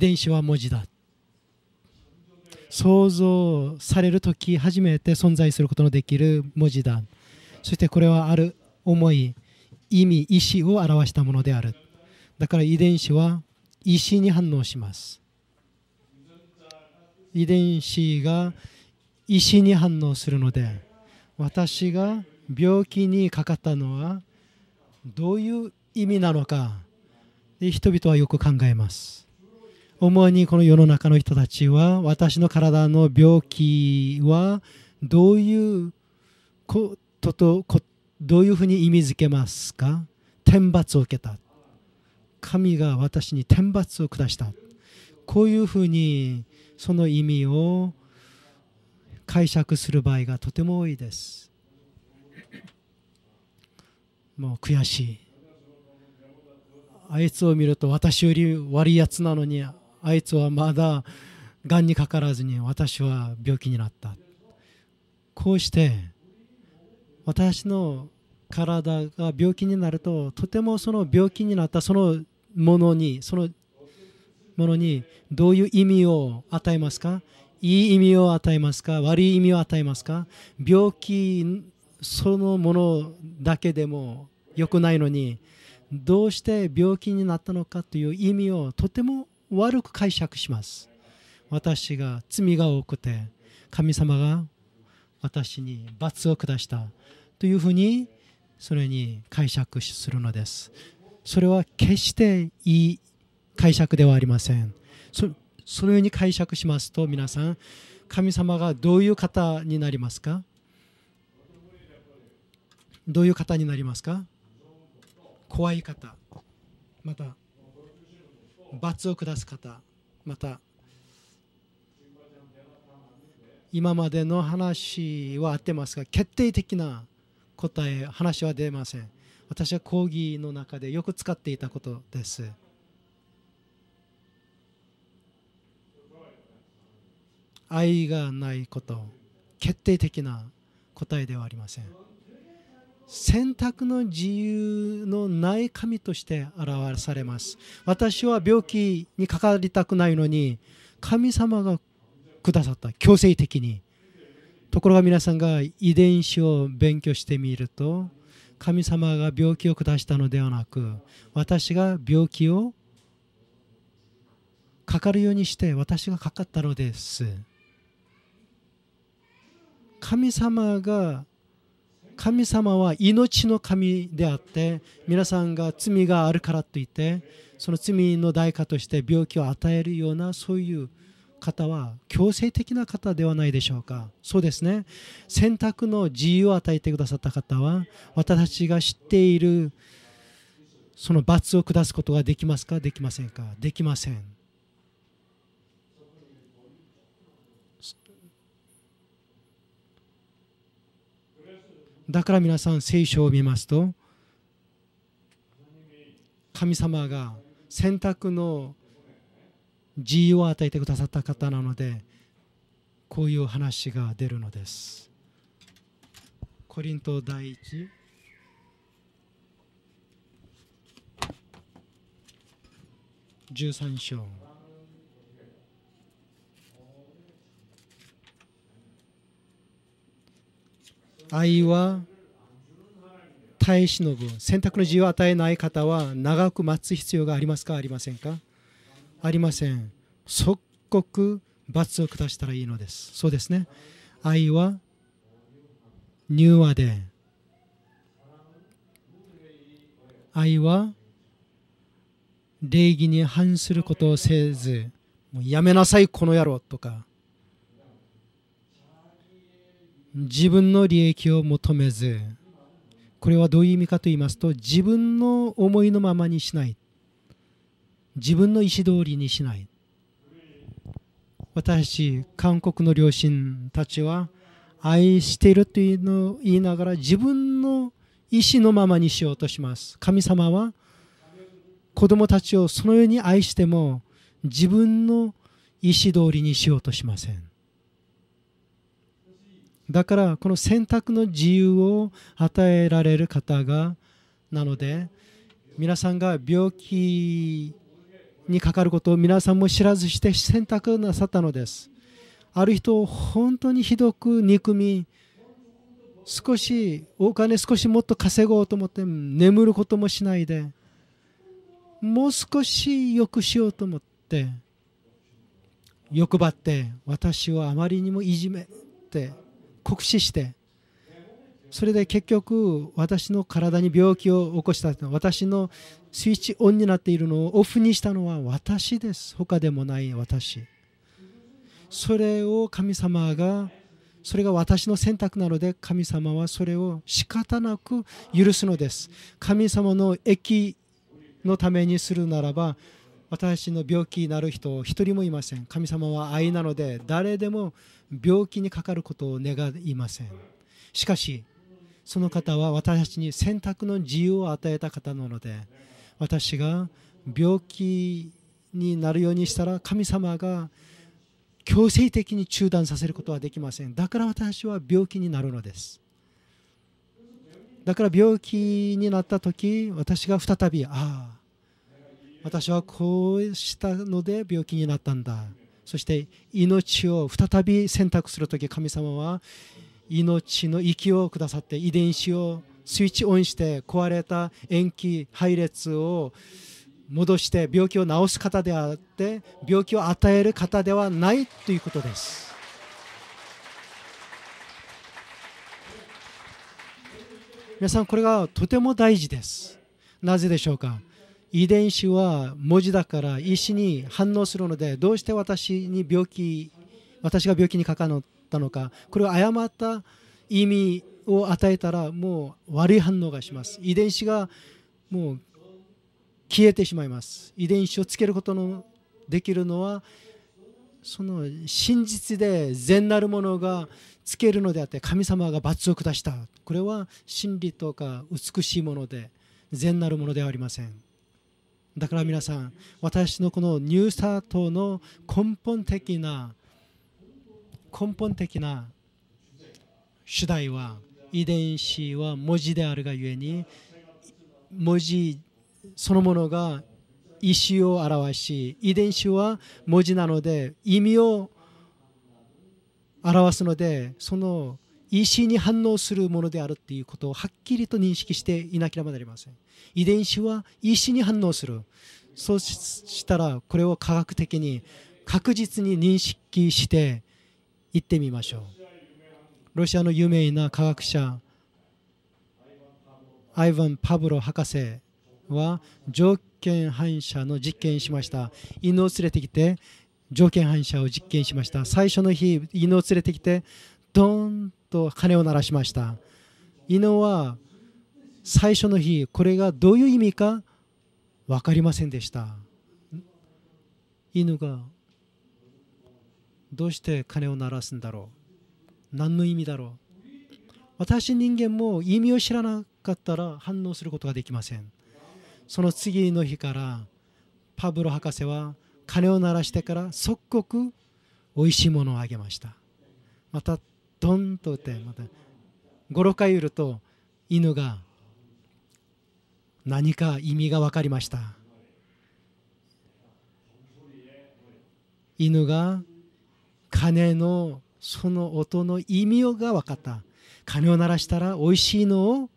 伝子は文字だ想像される時初めて存在することのできる文字だそしてこれはある思い意味意志を表したものであるだから遺伝子は意思に反応します遺伝子が意思に反応するので私が病気にかかったのはどういう意味なのか人々はよく考えます主にこの世の中の人たちは私の体の病気はどういうこととどういうふうに意味づけますか天罰を受けた神が私に天罰を下したこういうふうにその意味を解釈する場合がとても多いですもう悔しいあいつを見ると私より悪いやつなのにあいつはまだがんにかからずに私は病気になったこうして私の体が病気になるととてもその病気になったそのものにそのものにどういう意味を与えますかいい意味を与えますか悪い意味を与えますか病気そのものだけでも良くないのにどうして病気になったのかという意味をとても悪く解釈します私が罪が多くて神様が私に罰を下したというふうにそれに解釈するのですそれは決していい解釈ではありませんそそのように解釈しますと皆さん神様がどういう方になりますかどういう方になりますか怖い方また罰を下す方また今までの話は合ってますが決定的な答え話は出ません私は講義の中でよく使っていたことです愛がないこと決定的な答えではありません選択の自由のない神として現されます私は病気にかかりたくないのに神様がくださった強制的にところが皆さんが遺伝子を勉強してみると神様が病気を下したのではなく私が病気をかかるようにして私がかかったのです神様が神様は命の神であって皆さんが罪があるからといってその罪の代価として病気を与えるようなそういう方は強制的な方ではないでしょうかそうですね選択の自由を与えてくださった方は私たちが知っているその罰を下すことができますかできませんかできませんだから皆さん聖書を見ますと神様が選択の自由を与えてくださった方なのでこういう話が出るのです。コリント第一13章愛は耐え忍ぶ選択の自由を与えない方は長く待つ必要がありますかありませんかありません即刻罰を下したらいいのですそうですね愛は柔和で愛は礼儀に反することをせずもうやめなさいこの野郎とか自分の利益を求めずこれはどういう意味かと言いますと自分の思いのままにしない自分の意思通りにしない私韓国の両親たちは愛しているというのを言いながら自分の意思のままにしようとします神様は子供たちをそのように愛しても自分の意思通りにしようとしませんだからこの選択の自由を与えられる方がなので皆さんが病気にかかることを皆さんも知らずして選択なさったのですある人を本当にひどく憎み少しお金少しもっと稼ごうと思って眠ることもしないでもう少し良くしようと思って欲張って私をあまりにもいじめて酷使してそれで結局私の体に病気を起こした私のスイッチオンになっているのをオフにしたのは私です他でもない私それを神様がそれが私の選択なので神様はそれを仕方なく許すのです神様の益のためにするならば私の病気になる人一人もいません神様は愛なので誰でも病気にかかることを願いませんしかしその方は私たちに選択の自由を与えた方なので私が病気になるようにしたら神様が強制的に中断させることはできませんだから私は病気になるのですだから病気になった時私が再びああ私はこうしたので病気になったんだそして命を再び選択する時神様は命の息をくださって遺伝子をスイッチオンして壊れた延期配列を戻して病気を治す方であって病気を与える方ではないということです。皆さんこれがとても大事です。なぜでしょうか遺伝子は文字だから思に反応するのでどうして私に病気私が病気にかかったのかこれを誤った意味を与えたらもう悪い反応がします遺伝子がもう消えてしまいます遺伝子をつけることのできるのはその真実で善なるものがつけるのであって神様が罰を下したこれは真理とか美しいもので善なるものではありません。だから皆さん私のこのニュースタートの根本的な根本的な主題は遺伝子は文字であるがゆえに文字そのものが意思を表し遺伝子は文字なので意味を表すのでその EC に反応するものであるっていうことをはっきりと認識していなければなりません遺伝子は EC に反応するそうしたらこれを科学的に確実に認識していってみましょうロシアの有名な科学者アイヴァン・パブロ博士は条件反射の実験しました犬を連れてきて条件反射を実験しました最初の日犬を連れてきてドーンと鐘を鳴らしました犬は最初の日これがどういう意味か分かりませんでした犬がどうして鐘を鳴らすんだろう何の意味だろう私人間も意味を知らなかったら反応することができませんその次の日からパブロ博士は鐘を鳴らしてから即刻おいしいものをあげましたまたドンとてまた56回言ると犬が何か意味が分かりました犬が鐘のその音の意味が分かった鐘を鳴らしたらおいしいのを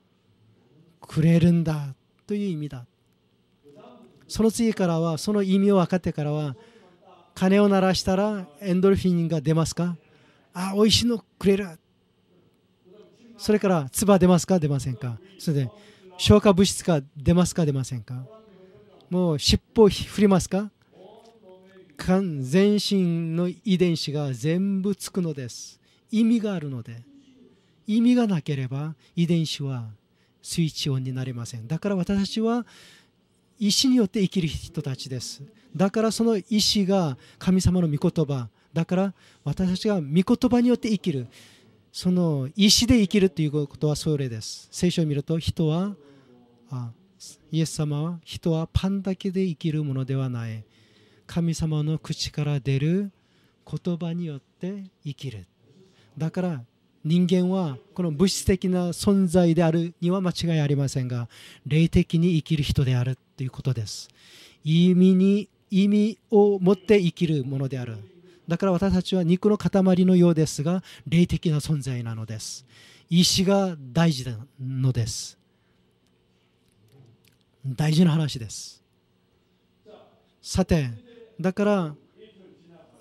くれるんだという意味だその次からはその意味を分かってからは鐘を鳴らしたらエンドルフィンが出ますかあ美味しいのくれるそれから唾出ますか出ませんかそれで消化物質が出ますか出ませんかもう尻尾を振りますか全身の遺伝子が全部つくのです意味があるので意味がなければ遺伝子はスイッチオンになりませんだから私たちは意思によって生きる人たちですだからその意思が神様の御言葉だから私たちが御言葉によって生きるその意思で生きるということはそれです聖書を見ると人はあイエス様は人はパンだけで生きるものではない神様の口から出る言葉によって生きるだから人間はこの物質的な存在であるには間違いありませんが霊的に生きる人であるということです意味に意味を持って生きるものであるだから私たちは肉の塊のようですが霊的な存在なのです石が大事なのです大事な話ですさてだから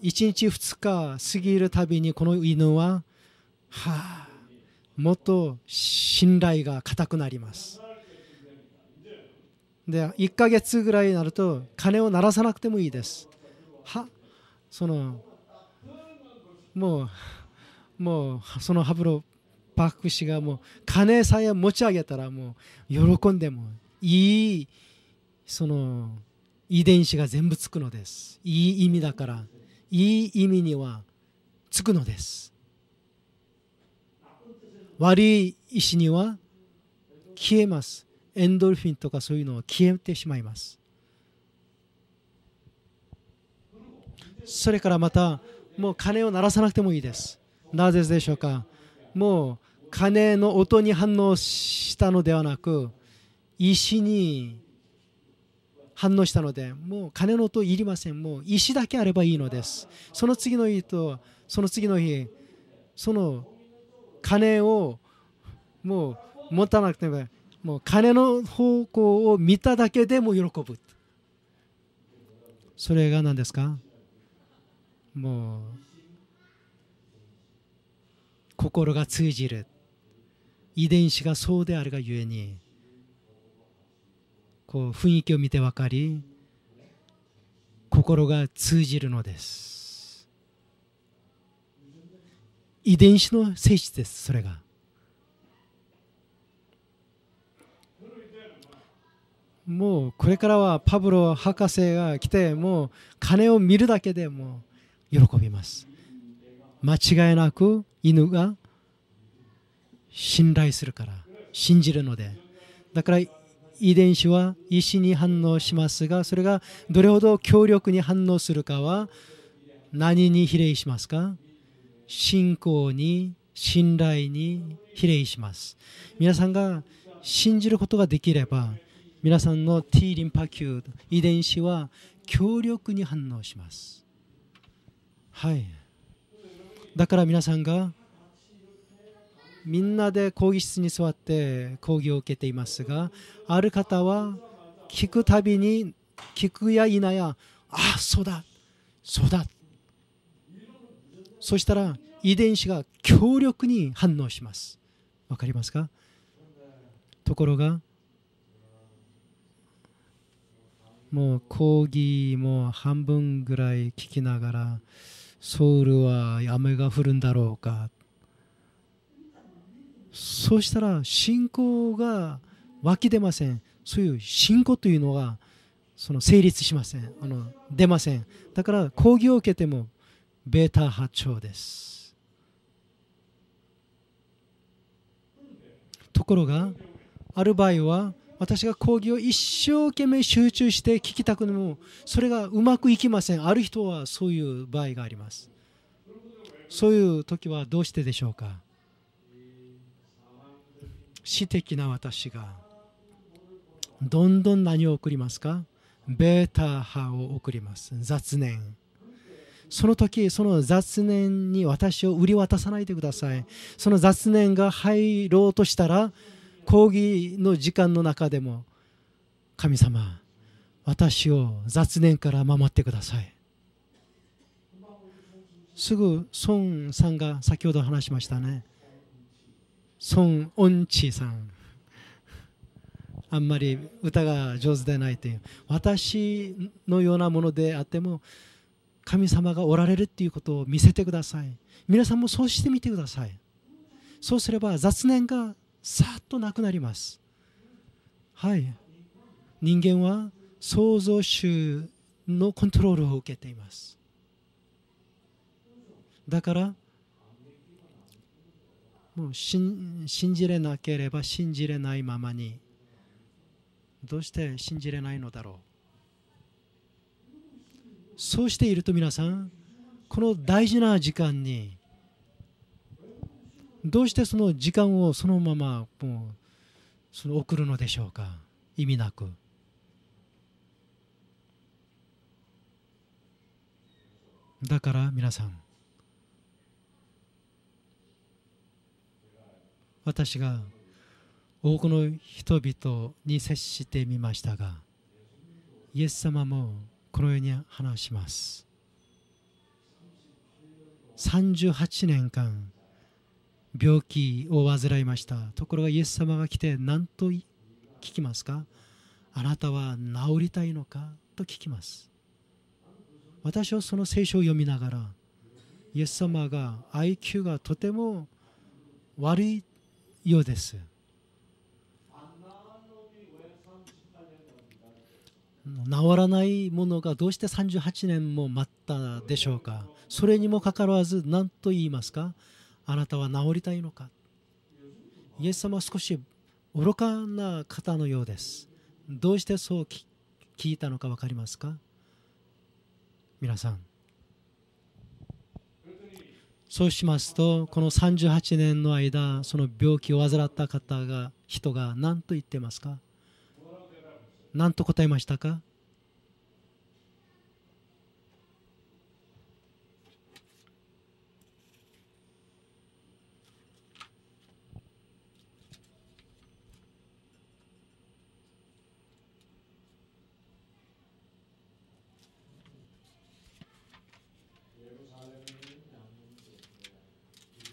1日2日過ぎるたびにこの犬ははあもっと信頼が固くなりますで1ヶ月ぐらいになると鐘を鳴らさなくてもいいですはそのもうもうそのハブロパク氏がもう金さえ持ち上げたらもう喜んでもいいその遺伝子が全部つくのですいい意味だからいい意味にはつくのです悪い意志には消えますエンドルフィンとかそういうのは消えてしまいますそれからまたもう鐘を鳴らさなくてもいいですなぜでしょうかもう鐘の音に反応したのではなく石に反応したのでもう鐘の音いりませんもう石だけあればいいのですその次の日とその次の日その鐘をもう持たなくてももう鐘の方向を見ただけでも喜ぶそれが何ですかもう心が通じる遺伝子がそうであるがゆえにこう雰囲気を見て分かり心が通じるのです遺伝子の性質ですそれがもうこれからはパブロ博士が来てもう鐘を見るだけでも喜びます間違いなく犬が信頼するから信じるのでだから遺伝子は意思に反応しますがそれがどれほど強力に反応するかは何に比例しますか信仰に信頼に比例します皆さんが信じることができれば皆さんの T リンパ球遺伝子は強力に反応しますはいだから皆さんがみんなで講義室に座って講義を受けていますがある方は聞くたびに聞くや否やああそうだそうだそしたら遺伝子が強力に反応しますわかりますかところがもう講義も半分ぐらい聞きながらソウルは雨が降るんだろうかそうしたら信仰が湧き出ませんそういう信仰というのはその成立しませんあの出ませんだから講義を受けてもベータ波長ですところがある場合は私が講義を一生懸命集中して聞きたくてもそれがうまくいきませんある人はそういう場合がありますそういう時はどうしてでしょうか私的な私がどんどん何を送りますかベータ派を送ります雑念その時その雑念に私を売り渡さないでくださいその雑念が入ろうとしたら講義の時間の中でも神様私を雑念から守ってくださいすぐ孫さんが先ほど話しましたね孫恩知さんあんまり歌が上手でないという私のようなものであっても神様がおられるっていうことを見せてください皆さんもそうしてみてくださいそうすれば雑念がさっとなくなりますはい人間は創造主のコントロールを受けていますだからもう信じれなければ信じれないままにどうして信じれないのだろうそうしていると皆さんこの大事な時間にどうしてその時間をそのままもうその送るのでしょうか意味なく。だから皆さん私が多くの人々に接してみましたがイエス様もこのように話します38年間病気を患いましたところがイエス様が来て何と聞きますかあなたは治りたいのかと聞きます私はその聖書を読みながらイエス様が IQ がとても悪いようです治らないものがどうして38年も待ったでしょうかそれにもかかわらず何と言いますかあなたは治りたいのかイエス様は少し愚かな方のようですどうしてそう聞いたのか分かりますか皆さんそうしますとこの38年の間その病気を患った方が人が何と言ってますか何と答えましたか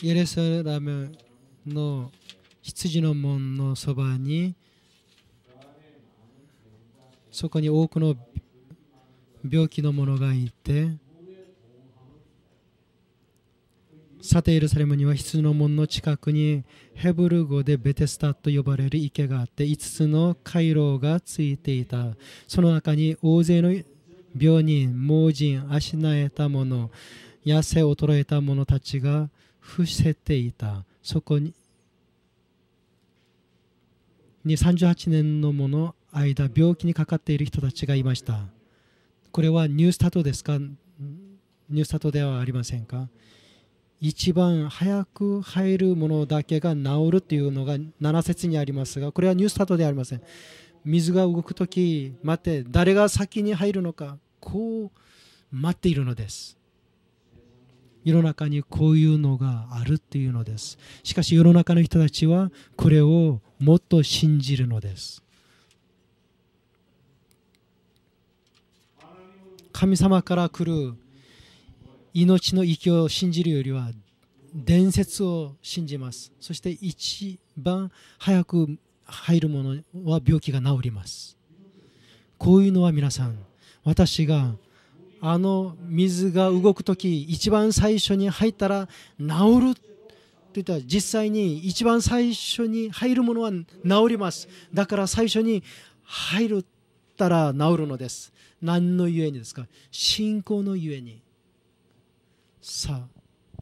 イエスラムの羊の門のそばにそこに多くの病気の者がいてさてエルサレムには羊の門の近くにヘブル語でベテスタと呼ばれる池があって5つの回廊がついていたその中に大勢の病人盲人足なえた者痩せ衰えた者たちが伏せていたそこにに38年のもの間病気にかかっている人たちがいましたこれはニュースタートですかニュースタトではありませんか一番早く入るものだけが治るというのが7節にありますがこれはニュースタートではありません水が動く時待って誰が先に入るのかこう待っているのです世の中にこういうのがあるっていうのですしかし世の中の人たちはこれをもっと信じるのです神様から来る命の息を信じるよりは伝説を信じますそして一番早く入るものは病気が治りますこういうのは皆さん私があの水が動く時一番最初に入ったら治るといったら実際に一番最初に入るものは治りますだから最初に入ったら治るのです何のゆえにですか信仰のゆえにさあ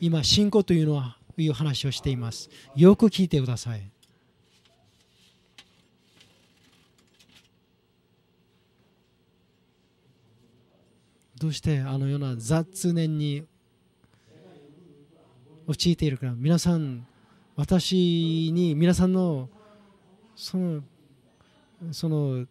今信仰というのはいう話をしていますよく聞いてくださいどうしてあのような雑念に陥っているか皆さん私に皆さんのそのその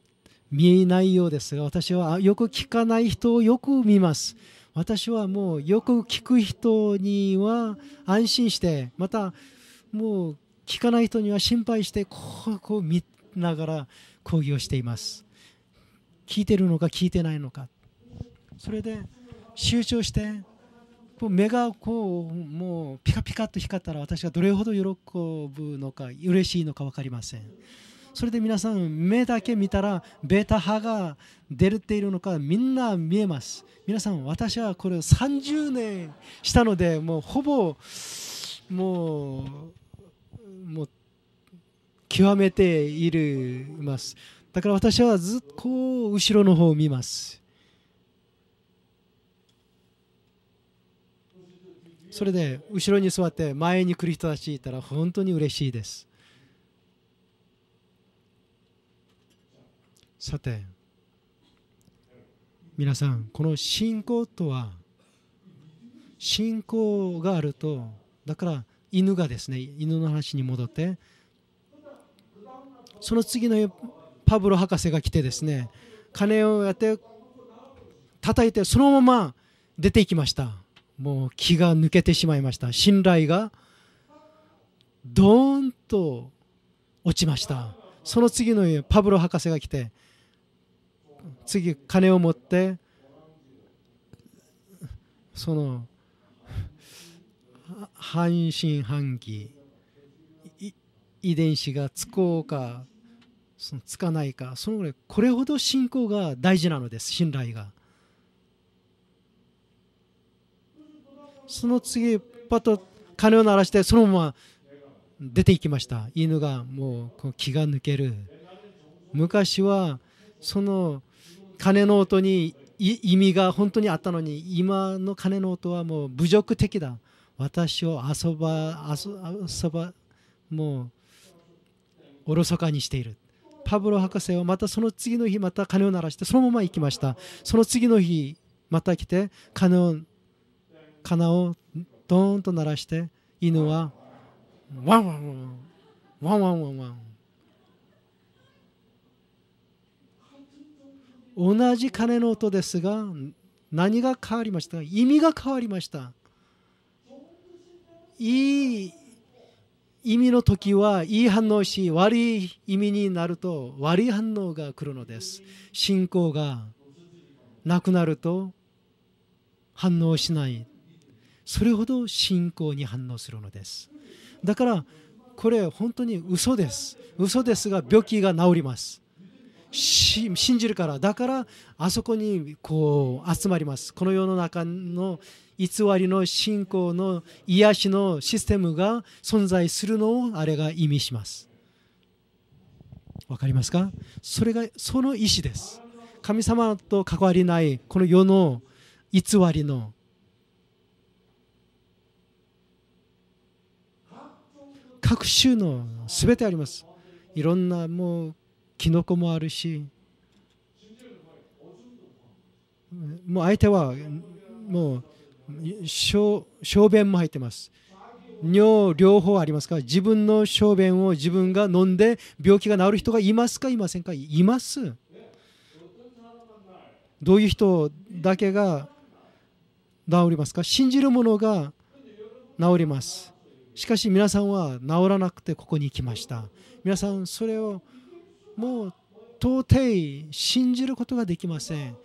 見えないようですが私はよく聞かない人をよく見ます私はもうよく聞く人には安心してまたもう聞かない人には心配してこうこう見ながら講義をしています聞いてるのか聞いてないのかそれで集中してこう目がこうもうピカピカと光ったら私がどれほど喜ぶのか嬉しいのか分かりませんそれで皆さん目だけ見たらベータ波が出るっているのかみんな見えます皆さん私はこれを30年したのでもうほぼもうもう極めていますだから私はずっとこう後ろの方を見ますそれで後ろに座って前に来る人たちいたら本当に嬉しいですさて皆さんこの信仰とは信仰があるとだから犬がですね犬の話に戻ってその次のパブロ博士が来てですね鐘をやって叩いてそのまま出ていきましたもう気が抜けてしまいました信頼がドーンと落ちましたその次の家パブロ博士が来て次金を持ってその半信半疑遺伝子がつこうかそのつかないかそのぐらいこれほど信仰が大事なのです信頼が。その次パッと鐘を鳴らしてそのまま出ていきました犬がもう気が抜ける昔はその鐘の音に意味が本当にあったのに今の鐘の音はもう侮辱的だ私を遊ば遊ばもうおろそかにしているパブロ博士はまたその次の日また鐘を鳴らしてそのまま行きましたその次の日また来て鐘をかなをドーンと鳴らして犬はワンワンワンワンワンワンワン同じ鐘の音ですが何が変わりました意味が変わりましたいい意味の時はいい反応し悪い意味になると悪い反応が来るのです信仰がなくなると反応しないそれほど信仰に反応するのですだからこれ本当に嘘です嘘ですが病気が治ります信じるからだからあそこにこう集まりますこの世の中の偽りの信仰の癒しのシステムが存在するのをあれが意味しますわかりますかそれがその意思です神様と関わりないこの世の偽りの各種のべてありますいろんなもうキノコもあるしもう相手はもう小便も入ってます尿両方ありますか自分の小便を自分が飲んで病気が治る人がいますかいませんかいますどういう人だけが治りますか信じる者が治りますしかし皆さんは治らなくてここに来ました皆さんそれをもう到底信じることができません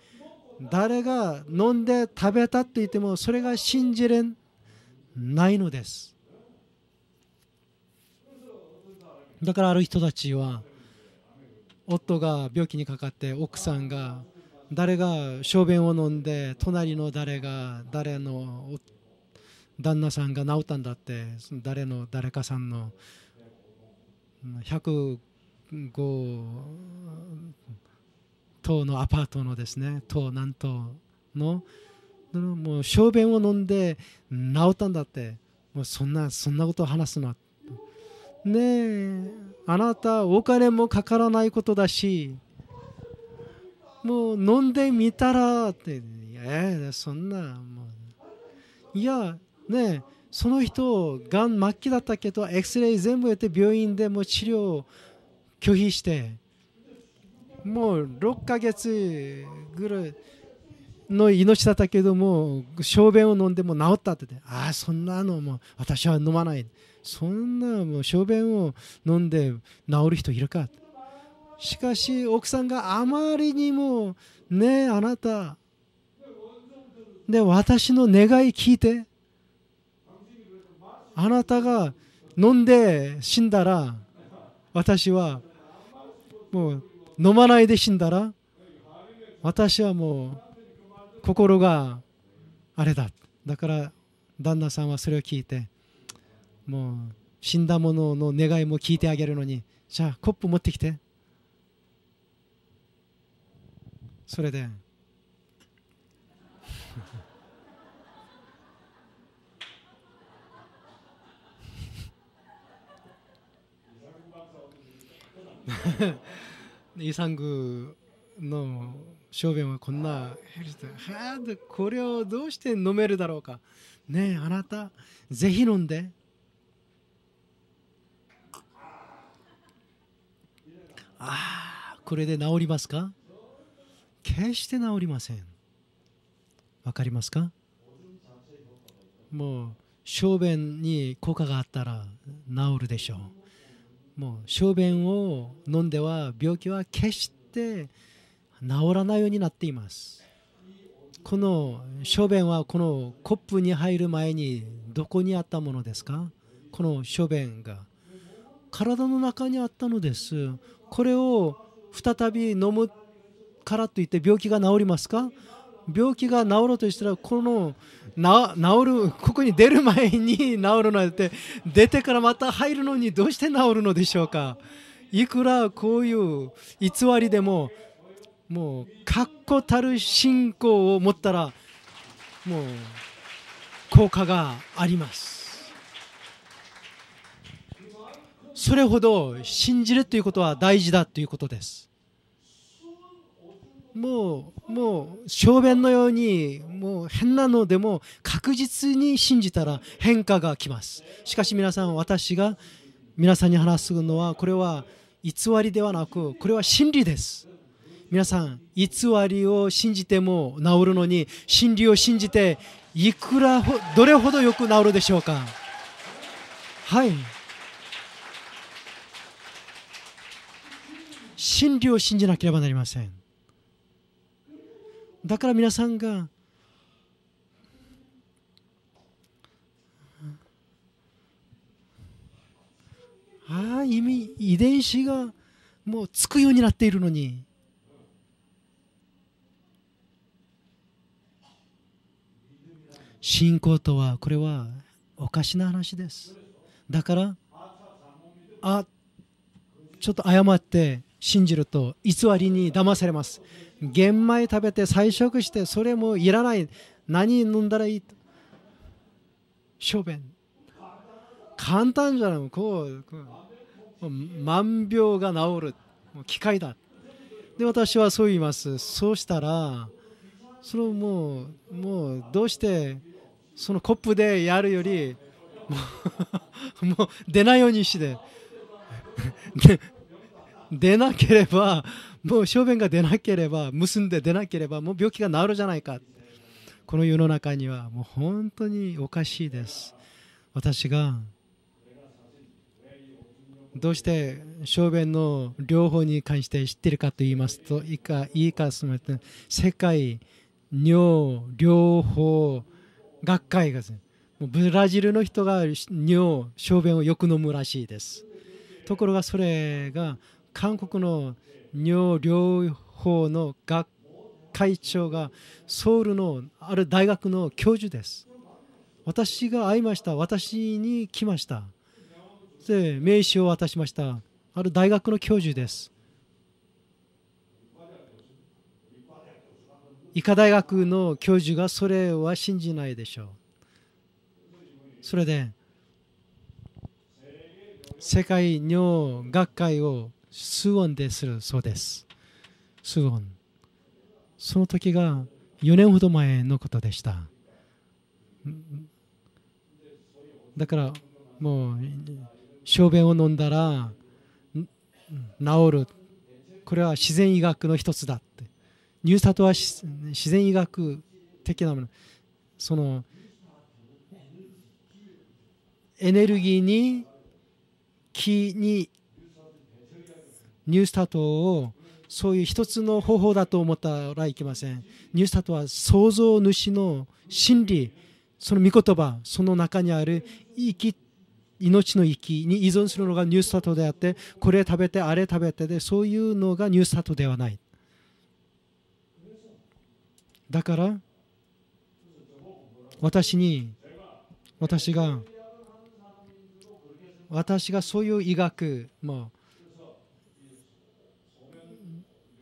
誰が飲んで食べたって言ってもそれが信じれないのですだからある人たちは夫が病気にかかって奥さんが誰が小便を飲んで隣の誰が誰の夫旦那さんが治ったんだって誰の誰かさんの105棟のアパートのですね棟南棟のもう小便を飲んで治ったんだってもうそんなそんなことを話すなねえあなたお金もかからないことだしもう飲んでみたらって、えそんなもういやね、その人がん末期だったけどエクスレイ全部やって病院でも治療を拒否してもう6ヶ月ぐらいの命だったけども小便を飲んでも治ったってああそんなのも私は飲まないそんなもう小便を飲んで治る人いるかしかし奥さんがあまりにもねえあなたで私の願い聞いてあなたが飲んで死んだら私はもう飲まないで死んだら私はもう心があれだだから旦那さんはそれを聞いてもう死んだ者の願いも聞いてあげるのにじゃあコップ持ってきてそれでサングの小便はこんなこれをどうして飲めるだろうかねえあなたぜひ飲んでああこれで治りますか決して治りませんわかりますかもう小便に効果があったら治るでしょうもう小便を飲んでは病気は決して治らないようになっていますこの小便はこのコップに入る前にどこにあったものですかこの小便が体の中にあったのですこれを再び飲むからといって病気が治りますか病気が治ろうとしたらこの治るここに出る前に治るなんて出てからまた入るのにどうして治るのでしょうかいくらこういう偽りでももう確固たる信仰を持ったらもう効果がありますそれほど信じるということは大事だということですもうもう小便のようにもう変なのでも確実に信じたら変化が来ますしかし皆さん私が皆さんに話すのはこれは偽りではなくこれは真理です皆さん偽りを信じても治るのに真理を信じていくらどれほどよく治るでしょうかはい真理を信じなければなりませんだから皆さんがああ意味遺伝子がもうつくようになっているのに信仰とはこれはおかしな話ですだからあちょっと謝って信じると偽りに騙されます玄米食べて菜食してそれもいらない何飲んだらいい小便簡単じゃないこう万病が治る機械だで私はそう言いますそうしたらそのもうもうどうしてそのコップでやるよりもう出ないようにして出なければもう小便が出なければ結んで出なければもう病気が治るじゃないかこの世の中にはもう本当におかしいです私がどうして小便の療法に関して知ってるかと言いますといいかいいかすみま世界尿療法学会がブラジルの人が尿小便をよく飲むらしいですところがそれが韓国の尿療法の学会長がソウルのある大学の教授です。私が会いました。私に来ました。で、名刺を渡しました。ある大学の教授です。医科大学の教授がそれは信じないでしょう。それで世界尿学会を数音でするそうです。数音。その時が4年ほど前のことでした。だからもう小便を飲んだら治る。これは自然医学の一つだって。ニュースタトは自然医学的なもの。そのエネルギーに気にニュースタートをそういう一つの方法だと思ったらいけません。ニュースタートは創造主の真理、その御言葉、その中にある生き命の息に依存するのがニュースタートであって、これ食べて、あれ食べてで、そういうのがニュースタートではない。だから、私に、私が、私がそういう医学、まあ、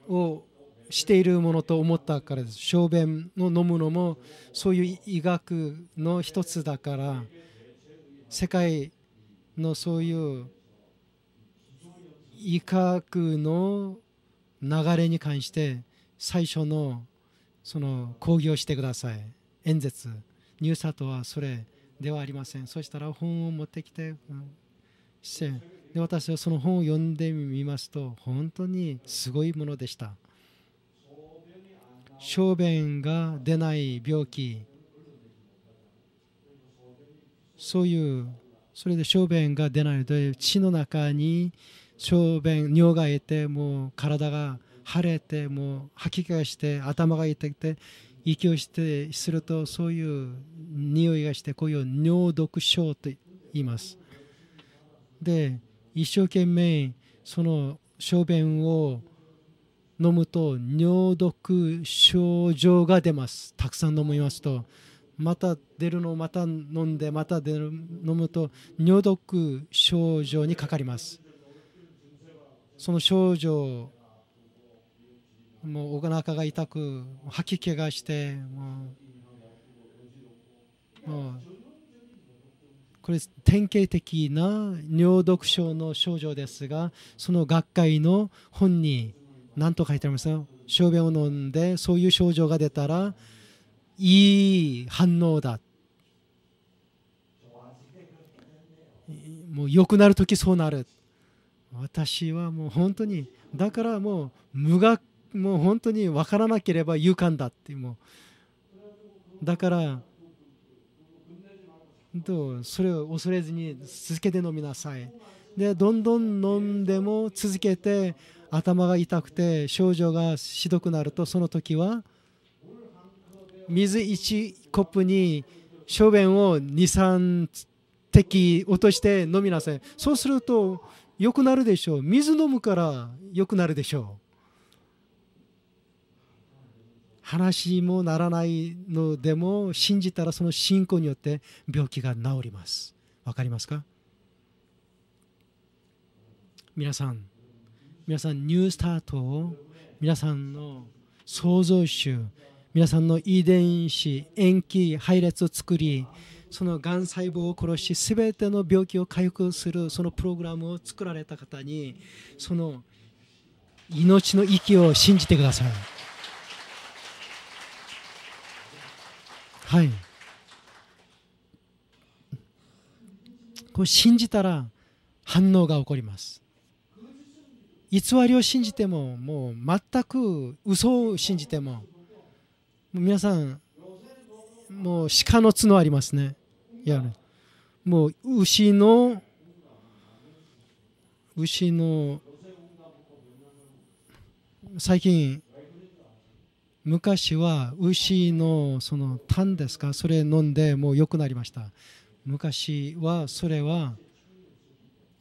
をしているものと思ったからです小便を飲むのもそういう医学の一つだから世界のそういう医学の流れに関して最初のその講義をしてください演説ニューサートはそれではありませんそしたら本を持ってきて、うん、してで私はその本を読んでみますと本当にすごいものでした小便が出ない病気そういうそれで小便が出ないので血の中に小便尿がいてもう体が腫れてもう吐き気がして頭が痛くて息をしてするとそういう匂いがしてこういう尿毒症と言いますで一生懸命その小便を飲むと尿毒症状が出ますたくさん飲みますとまた出るのをまた飲んでまた出る飲むと尿毒症状にかかりますその症状もうお腹が痛く吐き気がしてもうもうこれ典型的な尿毒症の症状ですがその学会の本に何と書いてありますか小便を飲んでそういう症状が出たらいい反応だもう良くなる時そうなる私はもう本当にだからもう無学もう本当に分からなければ勇敢だってもうだからとそれを恐れずに続けて飲みなさいでどんどん飲んでも続けて頭が痛くて症状がひどくなるとその時は水1コップに小便を23滴落として飲みなさいそうすると良くなるでしょう水飲むから良くなるでしょう話もならないのでも信じたらその信仰によって病気が治りますわかりますか皆さん皆さんニュースタートを皆さんの創造主皆さんの遺伝子塩基配列を作りそのがん細胞を殺し全ての病気を回復するそのプログラムを作られた方にその命の息を信じてください。はいこう信じたら反応が起こります偽りを信じてももう全く嘘を信じても皆さんもう鹿の角ありますねいやもう牛の牛の最近昔は牛のそのタンですかそれ飲んでもう良くなりました昔はそれは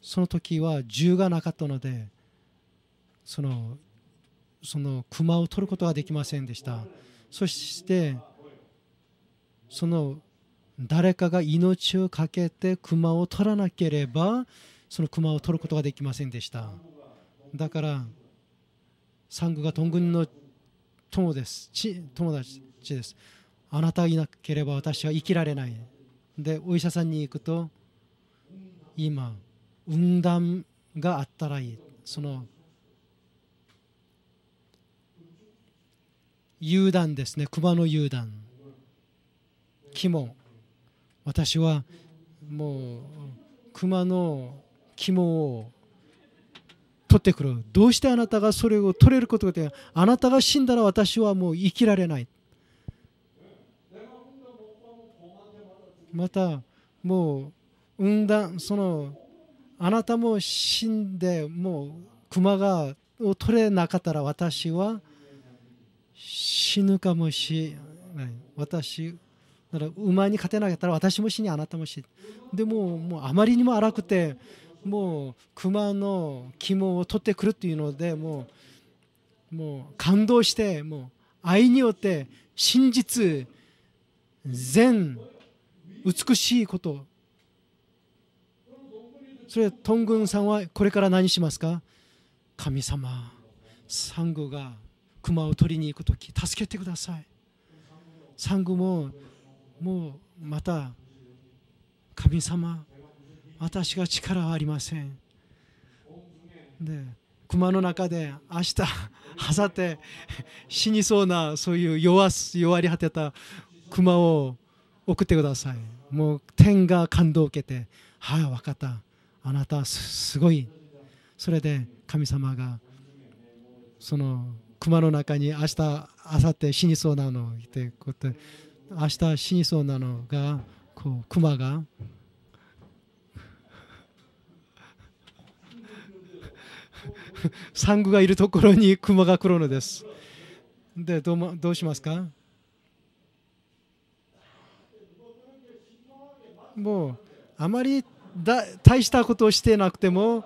その時は銃がなかったのでそのその熊を取ることができませんでしたそしてその誰かが命を懸けて熊を取らなければその熊を取ることができませんでしただから産後がトんぐンの友です友達ですあなたいなければ私は生きられないでお医者さんに行くと今運断があったらいいその油断ですね熊の油断肝私はもう熊の肝を取ってくるどうしてあなたがそれを取れることがであなたが死んだら私はもう生きられないまたもう産んだそのあなたも死んでもう熊がを取れなかったら私は死ぬかもしれない私だから馬に勝てなかったら私も死にあなたも死でももうあまりにも荒くてもう熊の肝を取ってくるっていうのでもうもう感動してもう愛によって真実善美しいことそれトングンさんはこれから何しますか神様サンゴが熊を取りに行く時助けてくださいサンゴももうまた神様私が力はありませんで熊の中で明日明後日死にそうなそういう弱す弱り果てた熊を送ってくださいもう天が感動を受けて「はい、あ、分かったあなたすごい」それで神様がその熊の中に明日明後日死にそうなのってこうやって明日死にそうなのがこう熊が産具がいるところに熊が来るのです。でどうどうしますかもうあまりだ大したことをしてなくても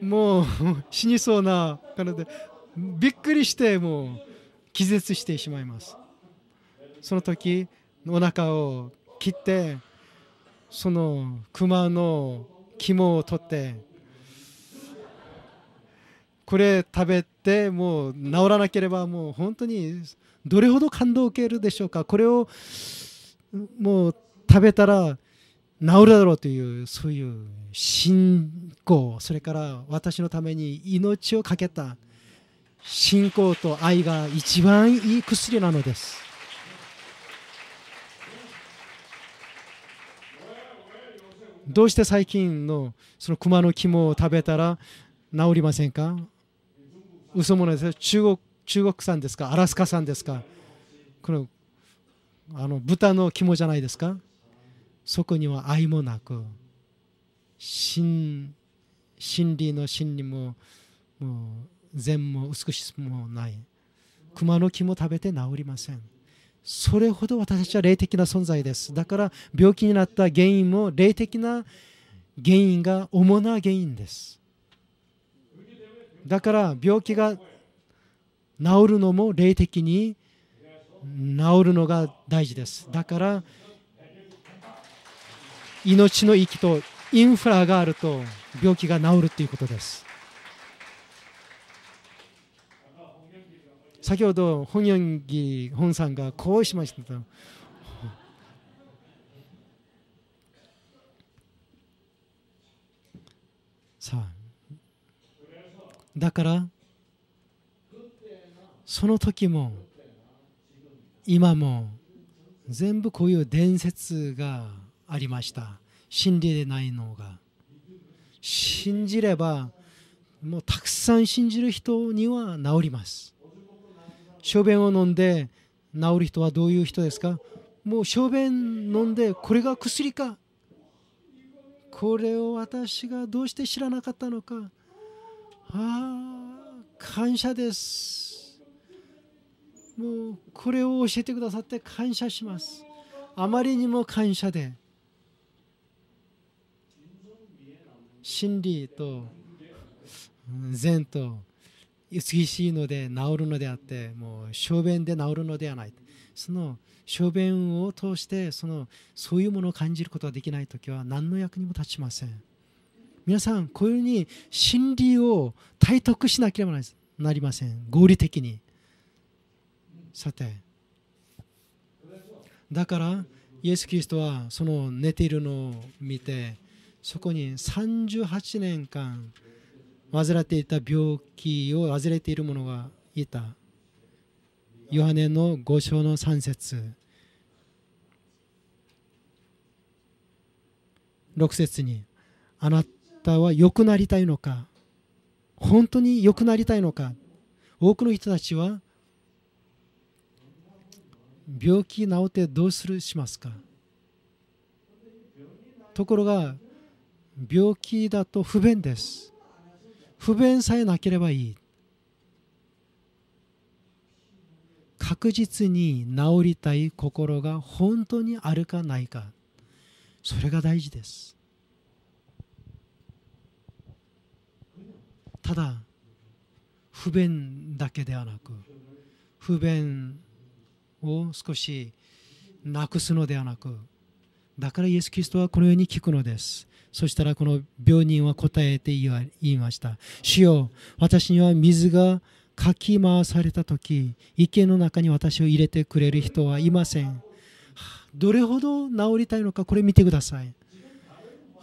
もう死にそうな体でびっくりしてもう気絶してしまいますその時お腹を切ってその熊の肝を取ってこれ食べてもう治らなければもう本当にどれほど感動を受けるでしょうかこれをもう食べたら治るだろうというそういう信仰それから私のために命を懸けた信仰と愛が一番いい薬なのです。どうして最近のその熊の肝を食べたら治りませんか嘘もないです中国中国産ですかアラスカ産ですかこのあの豚の肝じゃないですかそこには愛もなく心心理の心理ももう善も美しさもない熊の木も食べて治りませんそれほど私たちは霊的な存在ですだから病気になった原因も霊的な原因が主な原因ですだから病気が治るのも霊的に治るのが大事ですだから命の息とインフラがあると病気が治るということです先ほど本四木本さんがこうしましたさあだからその時も今も全部こういう伝説がありました真理でないのが信じればもうたくさん信じる人には治ります小便を飲んで治る人はどういう人ですかもう小便飲んでこれが薬かこれを私がどうして知らなかったのかあ感謝ですもうこれを教えてくださって感謝しますあまりにも感謝で真理と善と美しいので治るのであってもう小便で治るのではないその小便を通してそのそういうものを感じることができない時は何の役にも立ちません皆さんこういうふうに真理を体得しなければなりません合理的にさてだからイエス・キリストはその寝ているのを見てそこに38年間患っていた病気を患っている者がいたヨハネの5章の3節6節にあなたは良くなりたいのか本当に良くなりたいのか多くの人たちは病気治ってどうするしますかところが病気だと不便です不便さえなければいい確実に治りたい心が本当にあるかないかそれが大事ですただ不便だけではなく不便を少しなくすのではなくだからイエス・キリストはこのように聞くのですそしたらこの病人は答えて言いました主よ私には水がかき回された時池の中に私を入れてくれる人はいませんどれほど治りたいのかこれ見てください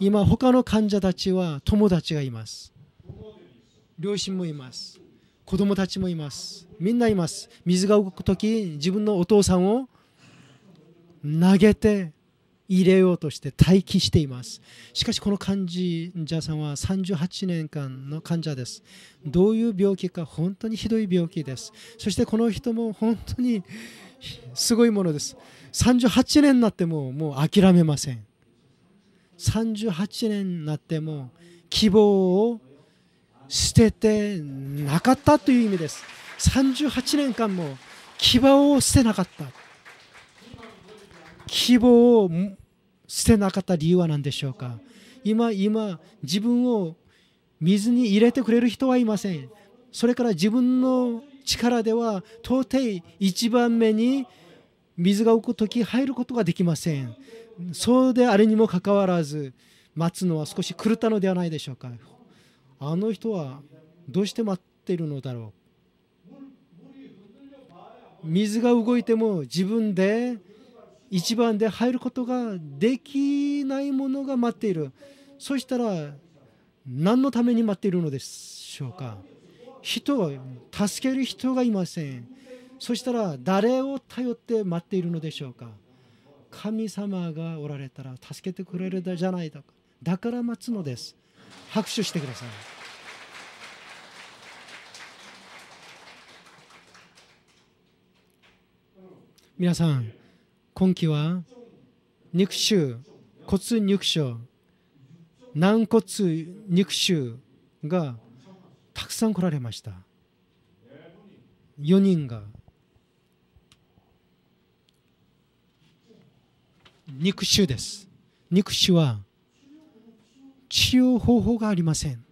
今他の患者たちは友達がいます両親もいます子供たちもいますみんないます水が動く時自分のお父さんを投げて入れようとして待機していますしかしこの患者さんは38年間の患者ですどういう病気か本当にひどい病気ですそしてこの人も本当にすごいものです38年になってももう諦めません38年になっても希望を捨ててなかったという意味です38年間も希望を捨てなかった希望を捨てなかった理由は何でしょうか今今自分を水に入れてくれる人はいませんそれから自分の力では到底一番目に水が浮く時入ることができませんそうであれにもかかわらず待つのは少し狂ったのではないでしょうかあの人はどうして待ってるのだろう水が動いても自分で一番で入ることができないものが待っているそしたら何のために待っているのでしょうか人を助ける人がいませんそしたら誰を頼って待っているのでしょうか神様がおられたら助けてくれるじゃないだかだから待つのです拍手してください。皆さん、今期は肉臭、骨肉症、軟骨肉臭がたくさん来られました。4人が肉臭です。肉臭は治療方法がありません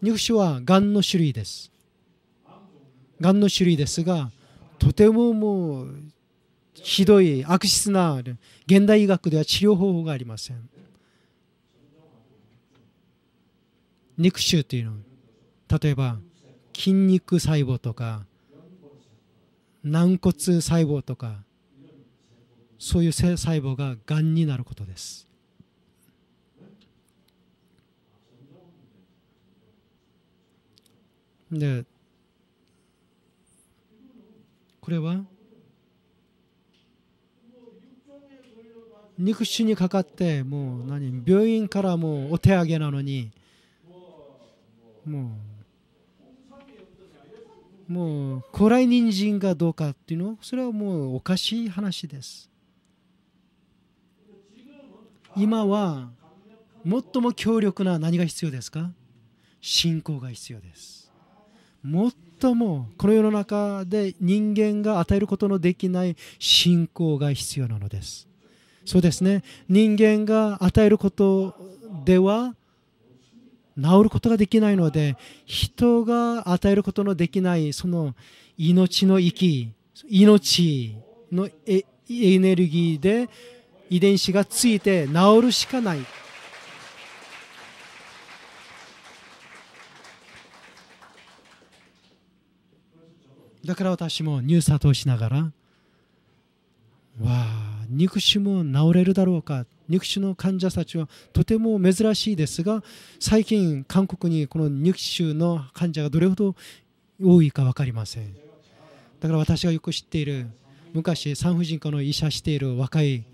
肉腫はがんの種類ですがんの種類ですがとてももうひどい悪質な現代医学では治療方法がありません肉腫というのは例えば筋肉細胞とか軟骨細胞とかそういう細胞ががんになることですでこれは肉腫にかかってもう何病院からもうお手上げなのにもうもう古来人参がどうかっていうのそれはもうおかしい話です今は最も強力な何が必要ですか信仰が必要です最もこの世の中で人間が与えることのできない信仰が必要なのですそうですね人間が与えることでは治ることができないので人が与えることのできないその命の息命のエネルギーで遺伝子がついて治るしかないだから私もニュース後をしながら、わあ、肉腫も治れるだろうか、肉腫の患者たちはとても珍しいですが、最近、韓国にこの肉腫の患者がどれほど多いか分かりません。だから私がよく知っている、昔、産婦人科の医者している若い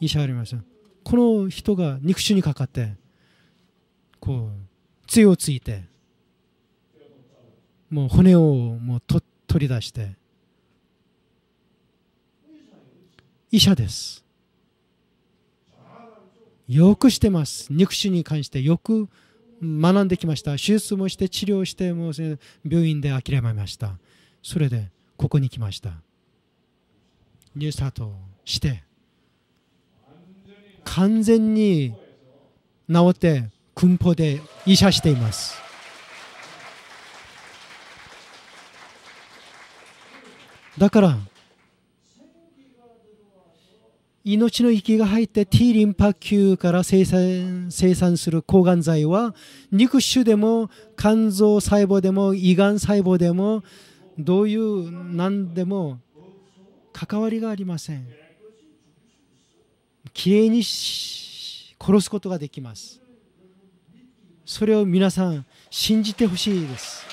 医者がありました。この人が肉腫にかかって、こう、杖をついて、もう骨をもう取り出して医者ですよくしてます肉腫に関してよく学んできました手術もして治療してもう病院で諦めましたそれでここに来ましたニュースタートして完全に治って軍法で医者していますだから命の息が入って T リンパ球から生産生産する抗がん剤は肉腫でも肝臓細胞でも胃がん細胞でもどういう何でも関わりがありませんきれいに殺すことができますそれを皆さん信じてほしいです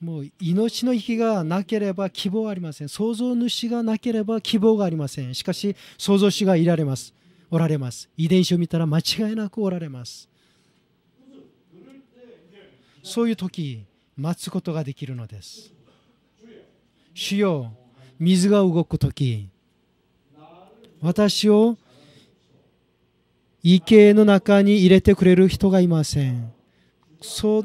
もう命の息がなければ希望はありません。創造主がなければ希望がありません。しかし、創造主がいられます。おられます。遺伝子を見たら間違いなくおられます。そういう時、待つことができるのです。主よ、水が動く時、私を池の中に入れてくれる人がいません。そう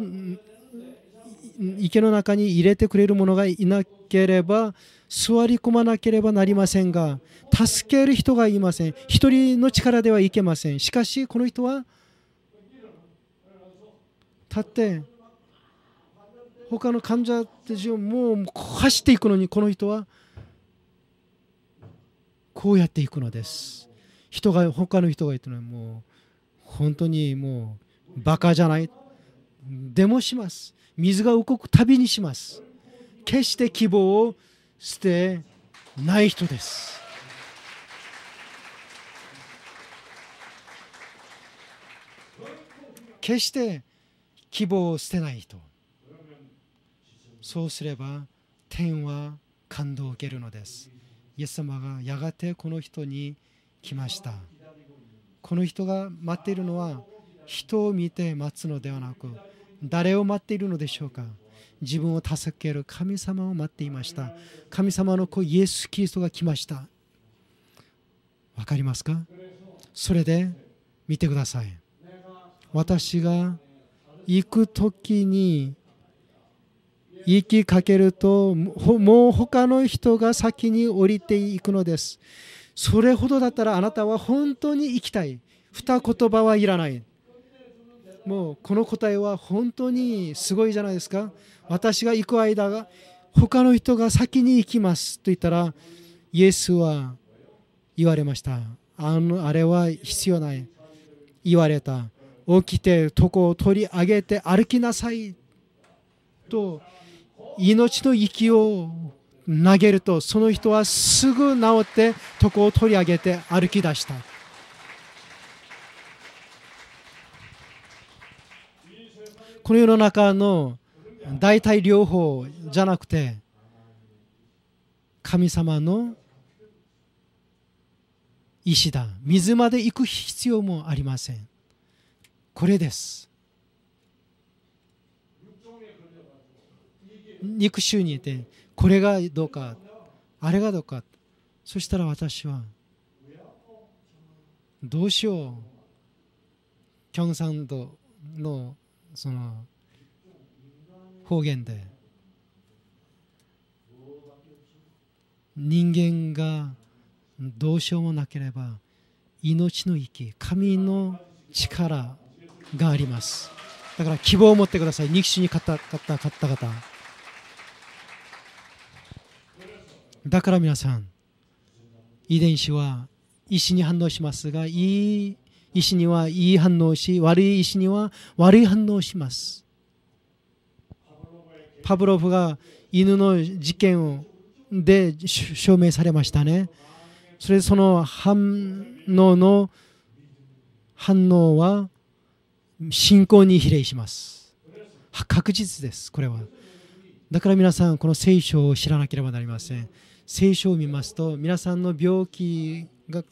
池の中に入れてくれる者がいなければ座り込まなければなりませんが助ける人がいません一人の力ではいけませんしかしこの人は立って他の患者たちをもう走っていくのにこの人はこうやっていくのです人が他の人がいるのはもう本当にもうバカじゃないでもします水が動く旅にします決して希望を捨てない人です決して希望を捨てない人そうすれば天は感動を受けるのですイエス様がやがてこの人に来ましたこの人が待っているのは人を見て待つのではなく誰を待っているのでしょうか自分を助ける神様を待っていました神様の子イエス・キリストが来ましたわかりますかそれで見てください私が行く時に行きかけるともう他の人が先に降りていくのですそれほどだったらあなたは本当に行きたい二言葉はいらないもうこの答えは本当にすごいじゃないですか私が行く間が他の人が先に行きますと言ったらイエスは言われましたあのあれは必要ない言われた起きて床を取り上げて歩きなさいと命の息を投げるとその人はすぐ治って床を取り上げて歩き出したこの世の中の大体療法じゃなくて神様の石だ水まで行く必要もありませんこれです肉臭にいてこれがどうかあれがどうかそしたら私はどうしようキョンサンドのその方言で人間がどうしようもなければ命の息神の力がありますだから希望を持ってください肉種に勝った勝った勝った方だから皆さん遺伝子は意思に反応しますがいい師にはいい反応し、悪い石には悪い反応します。パブロフが犬の事件で証明されましたね。それでその反応の反応は信仰に比例します。確実です、これは。だから皆さん、この聖書を知らなければなりません。聖書を見ますと、皆さんの病気が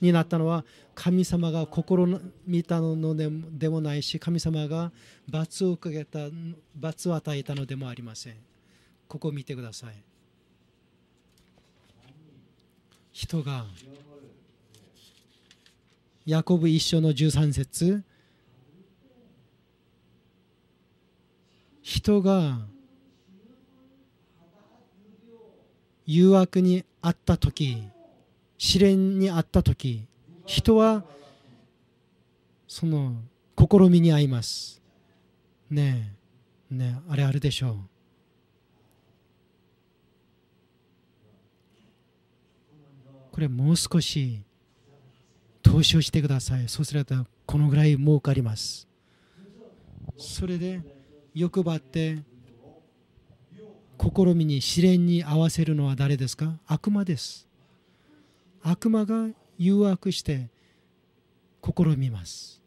になったのは神様が心見たのでもないし神様が罰をかけた罰を与えたのでもありませんここを見てください人がヤコブ一章の13節人が誘惑にあった時試練にあった時人はその試みに合いますねえねえあれあるでしょうこれもう少し投資をしてくださいそうするとこのぐらい儲かりますそれで欲張って試みに試練に合わせるのは誰ですか悪魔です悪魔が誘惑して試みます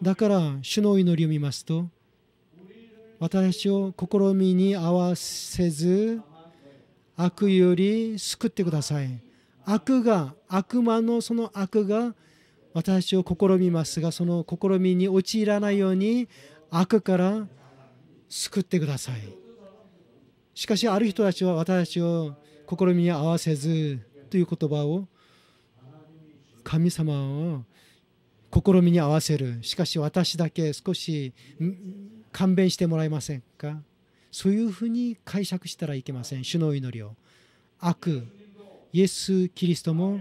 だから主の祈りを見ますと私を試みに合わせず悪より救ってください悪が悪魔のその悪が私を試みますがその試みに陥らないように悪から救ってくださいしかしある人たちは私を試みに合わせずという言葉を神様を試みに合わせるしかし私だけ少し勘弁してもらえませんかそういうふうに解釈したらいけません主の祈りを悪イエス・キリストも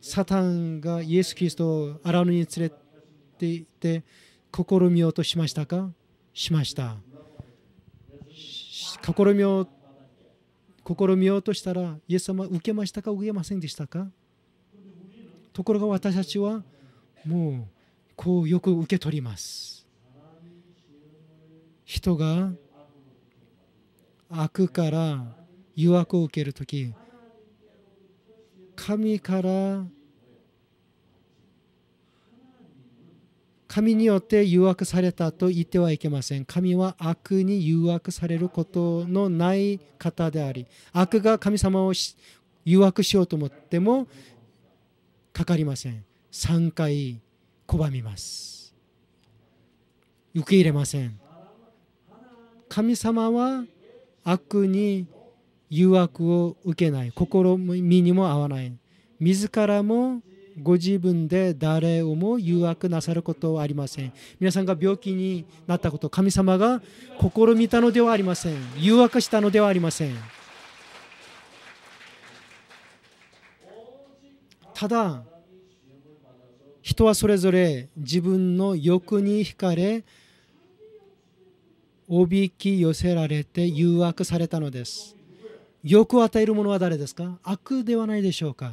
サタンがイエス・キリストを荒野に連れて行って試みようとしましたかしました試みよう試みようとしたら、イエス様受けましたか受けませんでしたかところが私たちはもうこうよく受け取ります。人が悪から誘惑を受ける時神から神によって誘惑されたと言ってはいけません。神は悪に誘惑されることのない方であり、悪が神様を誘惑しようと思ってもかかりません。3回拒みます。受け入れません。神様は悪に誘惑を受けない。心身にも合わない。自らもご自分で誰をも誘惑なさることはありません皆さんが病気になったこと神様が試みたのではありません誘惑したのではありませんただ人はそれぞれ自分の欲に惹かれおびき寄せられて誘惑されたのです欲を与えるものは誰ですか悪ではないでしょうか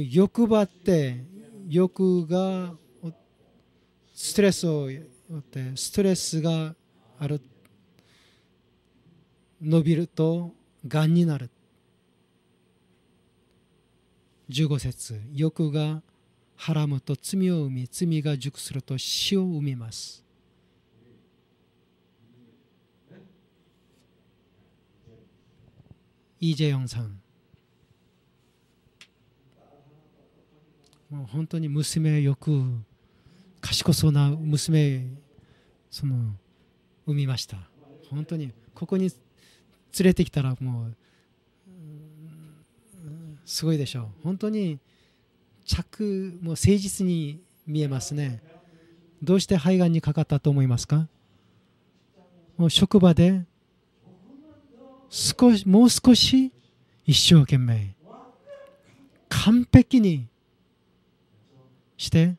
欲張って欲がストレスをってストレスがある伸びるとがんになる15節欲がはらむと罪を生み罪が熟すると死を生みます이재영さんもう本当に娘よく賢そうな娘その産みました本当にここに連れてきたらもうすごいでしょう本当に着もう誠実に見えますねどうして肺がんにかかったと思いますかもう職場で少しもう少し一生懸命完璧にして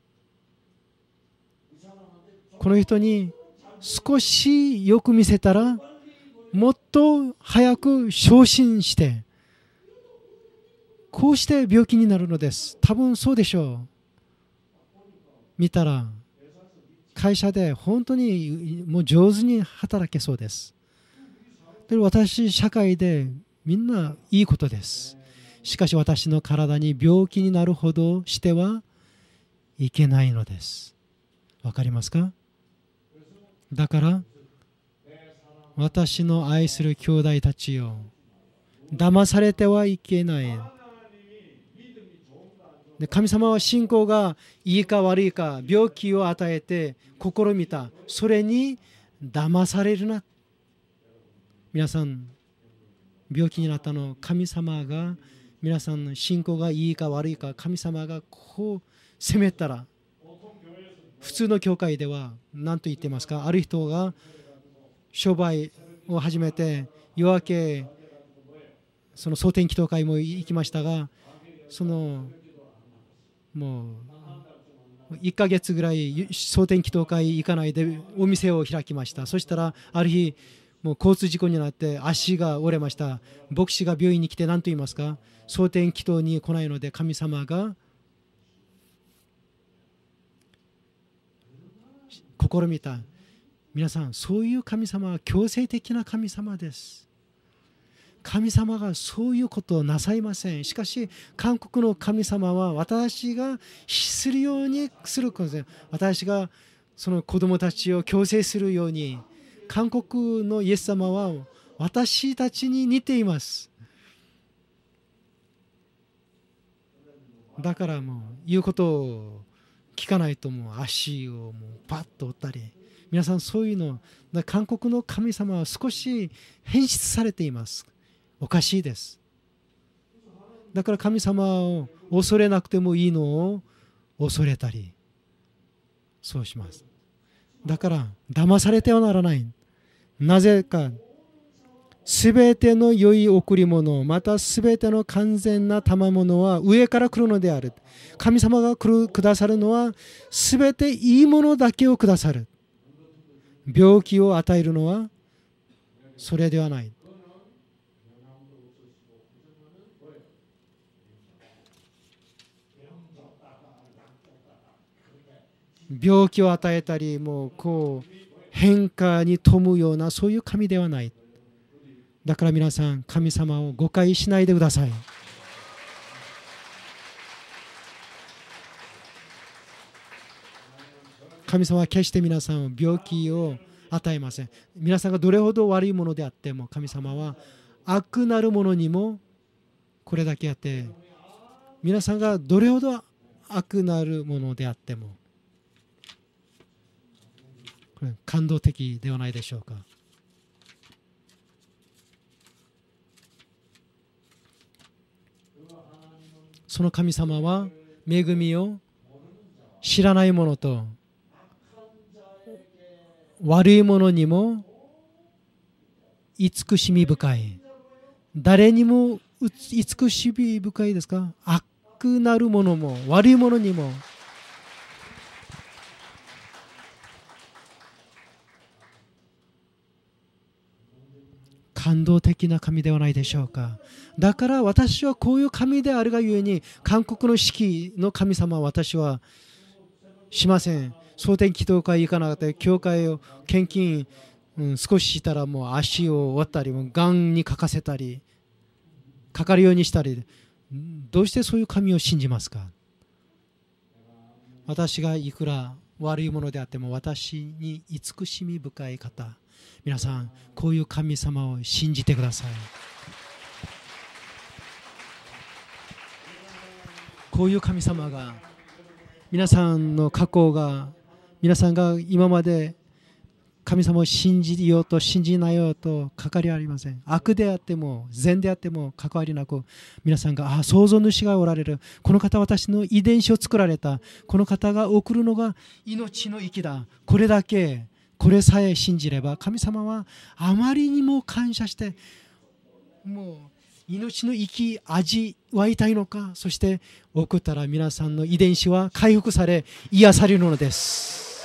この人に少しよく見せたらもっと早く昇進してこうして病気になるのです多分そうでしょう見たら会社で本当にもう上手に働けそうですで私社会でみんないいことですしかし私の体に病気になるほどしてはいけないのです。わかりますかだから私の愛する兄弟たちよ騙されてはいけないで神様は信仰がいいか悪いか病気を与えて試みたそれに騙されるな皆さん病気になったの神様が皆さんの信仰がいいか悪いか神様がこう責めたら普通の教会では何と言ってますかある人が商売を始めて夜明けその蒼天祈祷会も行きましたがそのもう1ヶ月ぐらい蒼天祈祷会行かないでお店を開きましたそしたらある日もう交通事故になって足が折れました牧師が病院に来て何と言いますか蒼天祈祷に来ないので神様が試みた皆さんそういう神様は強制的な神様です神様がそういうことをなさいませんしかし韓国の神様は私がするようにすることです私がその子供たちを強制するように韓国のイエス様は私たちに似ていますだからもう言うことを聞かないともう足をもうパッと折ったり皆さんそういうの韓国の神様は少し変質されていますおかしいですだから神様を恐れなくてもいいのを恐れたりそうしますだから騙されてはならないなぜかすべての良い贈り物、またすべての完全な賜物は上から来るのである。神様がくださるのは、すべていいものだけをくださる。病気を与えるのは、それではない。病気を与えたり、もうこう変化に富むような、そういう神ではない。だから皆さん神様を誤解しないでください神様は決して皆さんを病気を与えません皆さんがどれほど悪いものであっても神様は悪なるものにもこれだけやって皆さんがどれほど悪なるものであってもこれ感動的ではないでしょうかその神様は恵みを知らないものと悪いものにも慈しみ深い誰にも慈しみ深いですか悪くなるものも悪いものにも感動的な神ではないでしょうかだから私はこういう神であるがゆえに韓国の式の神様は私はしません蒼天祈祷会行かなかったり教会を献金、うん、少ししたらもう足を割ったりもがんに欠かせたりかかるようにしたりどうしてそういう神を信じますか私がいくら悪いものであっても私に慈しみ深い方皆さんこういう神様を信じてくださいこういう神様が皆さんの過去が皆さんが今まで神様を信じようと信じないようと関わりありません悪であっても善であっても関わりなく皆さんがああ創造主がおられるこの方私の遺伝子を作られたこの方が送るのが命の息だこれだけこれさえ信じれば神様はあまりにも感謝してもう命の生き味わいたいのかそして送ったら皆さんの遺伝子は回復され癒されるのです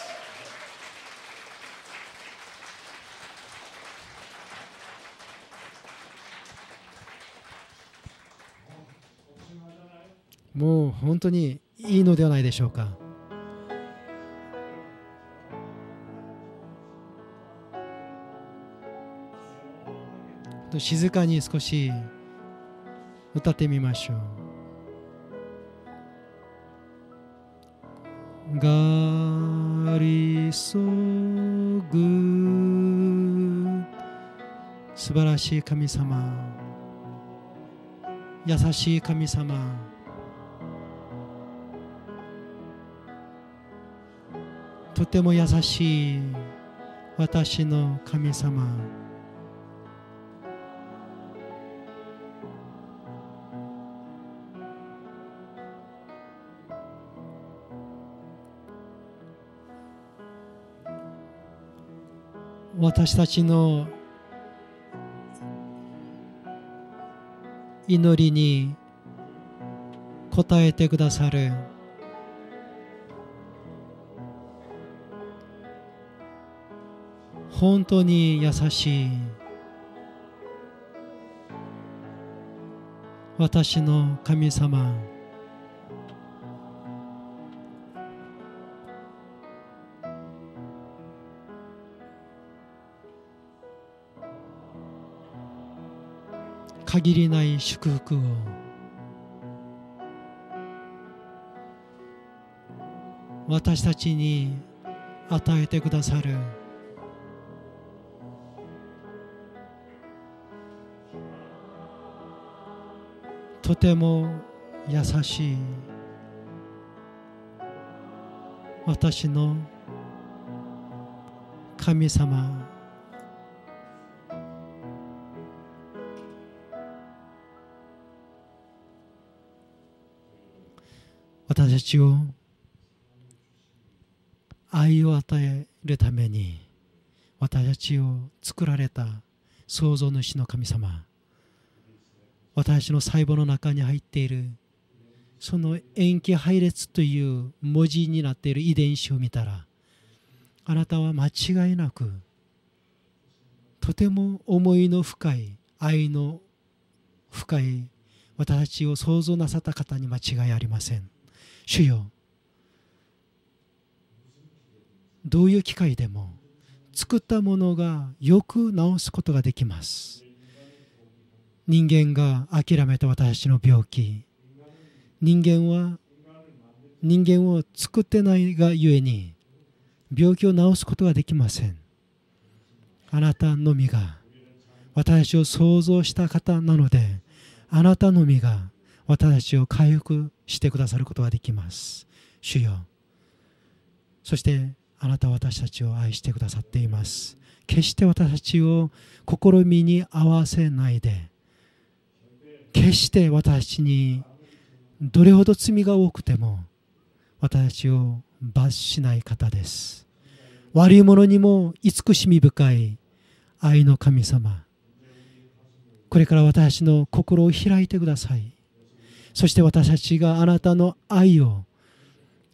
もう本当にいいのではないでしょうか。と静かに少し歌ってみましょう。がりそぐ素晴らしい神様優しい神様とても優しい私の神様私たちの祈りに応えてくださる本当に優しい私の神様限りない祝福を私たちに与えてくださるとても優しい私の神様たちを愛を与えるために私たちを作られた創造主の神様私の細胞の中に入っているその塩基配列という文字になっている遺伝子を見たらあなたは間違いなくとても思いの深い愛の深い私たちを想像なさった方に間違いありません。主よどういう機会でも作ったものがよく治すことができます人間が諦めた私の病気人間は人間を作ってないがゆえに病気を治すことができませんあなたのみが私を創造した方なのであなたのみが私たちを回復してくださることができます主よそしてあなたは私たちを愛してくださっています決して私たちを試みに合わせないで決して私たちにどれほど罪が多くても私たちを罰しない方です悪い者にも慈しみ深い愛の神様これから私の心を開いてくださいそして私たちがあなたの愛を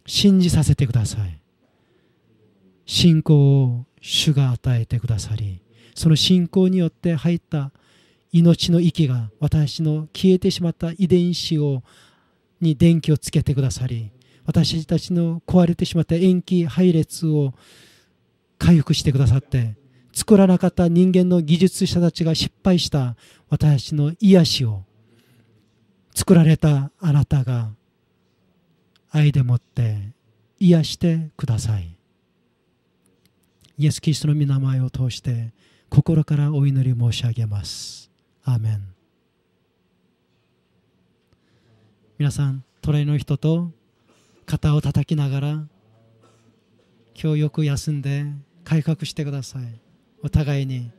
信じさせてください信仰を主が与えてくださりその信仰によって入った命の息が私の消えてしまった遺伝子をに電気をつけてくださり私たちの壊れてしまった延期配列を回復してくださって作らなかった人間の技術者たちが失敗した私の癒しを作られたあなたが愛でもって癒してくださいイエス・キリストの名前を通して心からお祈り申し上げますアメン皆さん隣の人と肩を叩きながら今日よく休んで改革してくださいお互いに